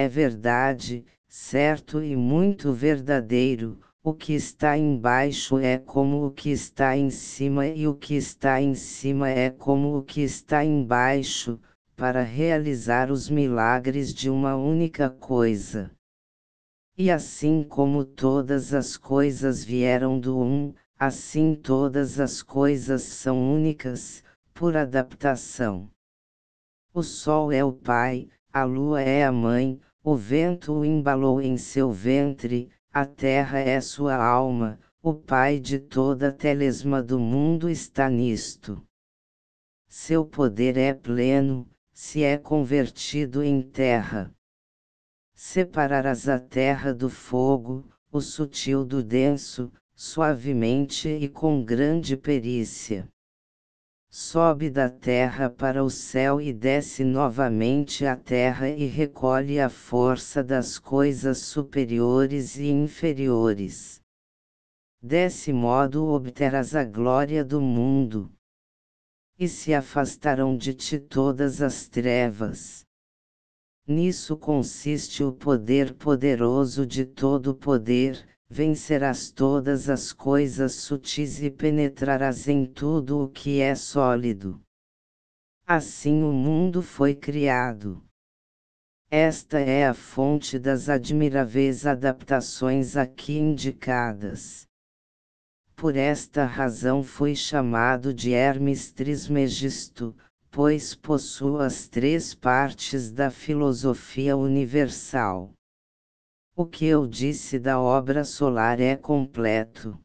É verdade, certo e muito verdadeiro, o que está embaixo é como o que está em cima e o que está em cima é como o que está embaixo, para realizar os milagres de uma única coisa. E assim como todas as coisas vieram do um, assim todas as coisas são únicas, por adaptação. O Sol é o Pai, a Lua é a Mãe, o vento o embalou em seu ventre, a terra é sua alma, o Pai de toda a telesma do mundo está nisto. Seu poder é pleno, se é convertido em terra. Separarás a terra do fogo, o sutil do denso, suavemente e com grande perícia sobe da terra para o céu e desce novamente à terra e recolhe a força das coisas superiores e inferiores. Desse modo obterás a glória do mundo. E se afastarão de ti todas as trevas. Nisso consiste o poder poderoso de todo poder, vencerás todas as coisas sutis e penetrarás em tudo o que é sólido. Assim o mundo foi criado. Esta é a fonte das admiráveis adaptações aqui indicadas. Por esta razão foi chamado de Hermes Trismegisto, pois possui as três partes da filosofia universal. O que eu disse da obra solar é completo.